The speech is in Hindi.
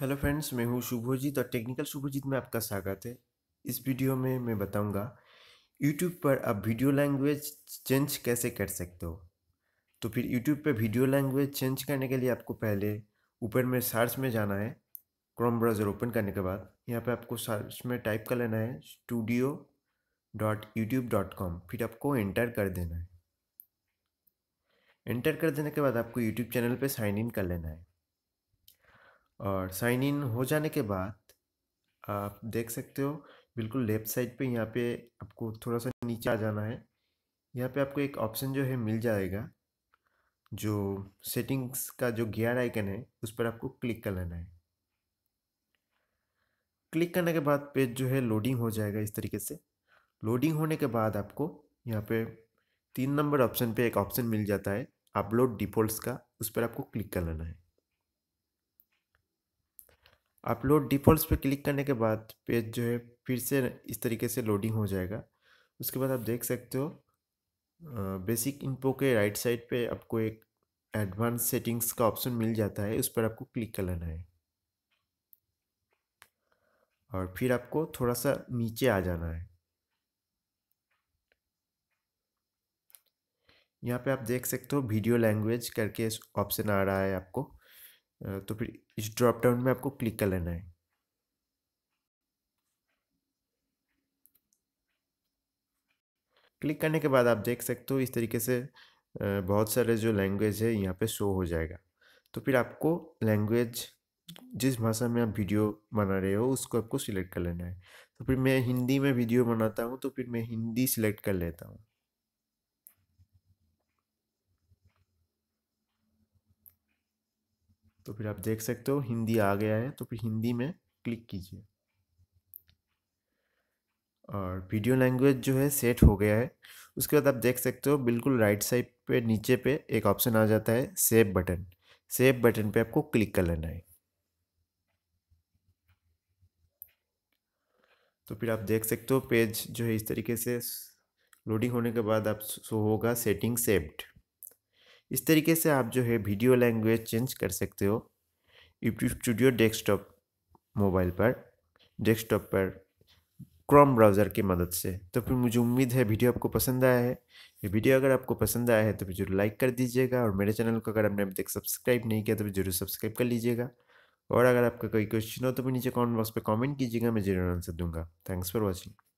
हेलो फ्रेंड्स मैं हूँ शुभोजीत और टेक्निकल शुभोजीत में आपका स्वागत है इस वीडियो में मैं बताऊंगा यूट्यूब पर आप वीडियो लैंग्वेज चेंज कैसे कर सकते हो तो फिर यूट्यूब पर वीडियो लैंग्वेज चेंज करने के लिए आपको पहले ऊपर में सर्च में जाना है क्रोम ब्राउज़र ओपन करने के बाद यहाँ पर आपको सर्च में टाइप कर लेना है studio dot YouTube dot com फिर आपको एंटर कर देना है एंटर कर देने के बाद आपको यूट्यूब चैनल पर साइन इन कर लेना है और साइन इन हो जाने के बाद आप देख सकते हो बिल्कुल लेफ्ट साइड पे यहाँ पे आपको थोड़ा सा नीचे आ जाना है यहाँ पे आपको एक ऑप्शन जो है मिल जाएगा जो सेटिंग्स का जो गियर आइकन है उस पर आपको क्लिक कर लेना है क्लिक करने के बाद पेज जो है लोडिंग हो जाएगा इस तरीके से लोडिंग होने के बाद आपको यहाँ पे तीन नंबर ऑप्शन पे एक ऑप्शन मिल जाता है अपलोड डिफ़ॉल्ट्स का उस पर आपको क्लिक कर लेना है अपलोड डिफ़ॉल्ट पे क्लिक करने के बाद पेज जो है फिर से इस तरीके से लोडिंग हो जाएगा उसके बाद आप देख सकते हो बेसिक इनपो के राइट साइड पे आपको एक एडवांस सेटिंग्स का ऑप्शन मिल जाता है उस पर आपको क्लिक कर लेना है और फिर आपको थोड़ा सा नीचे आ जाना है यहाँ पे आप देख सकते हो वीडियो लैंग्वेज करके ऑप्शन आ रहा है आपको तो फिर इस ड्रॉप डाउन में आपको क्लिक कर लेना है क्लिक करने के बाद आप देख सकते हो इस तरीके से बहुत सारे जो लैंग्वेज है यहाँ पे शो हो जाएगा तो फिर आपको लैंग्वेज जिस भाषा में आप वीडियो बना रहे हो उसको आपको सिलेक्ट कर लेना है तो फिर मैं हिंदी में वीडियो बनाता हूँ तो फिर मैं हिंदी सिलेक्ट कर लेता हूँ तो फिर आप देख सकते हो हिंदी आ गया है तो फिर हिंदी में क्लिक कीजिए और वीडियो लैंग्वेज जो है सेट हो गया है उसके बाद आप देख सकते हो बिल्कुल राइट साइड पे नीचे पे एक ऑप्शन आ जाता है सेव बटन सेव बटन पे आपको क्लिक कर लेना है तो फिर आप देख सकते हो पेज जो है इस तरीके से लोडिंग होने के बाद आप सो होगा सेटिंग सेव्ड इस तरीके से आप जो है वीडियो लैंग्वेज चेंज कर सकते हो यूट्यूब स्टूडियो डेस्कटॉप मोबाइल पर डेस्कटॉप पर क्रोम ब्राउज़र की मदद से तो फिर मुझे उम्मीद है वीडियो आपको पसंद आया है ये वीडियो अगर आपको पसंद आया है तो फिर जरूर लाइक कर दीजिएगा और मेरे चैनल को अगर आपने अभी तक सब्सक्राइब नहीं किया तो फिर जरूर सब्सक्राइब कर लीजिएगा और अगर आपका कोई क्वेश्चन हो तो फिर नीचे कमेंट बॉक्स पर कमेंट कीजिएगा मैं जरूर आंसर दूंगा थैंक्स फॉर वॉचिंग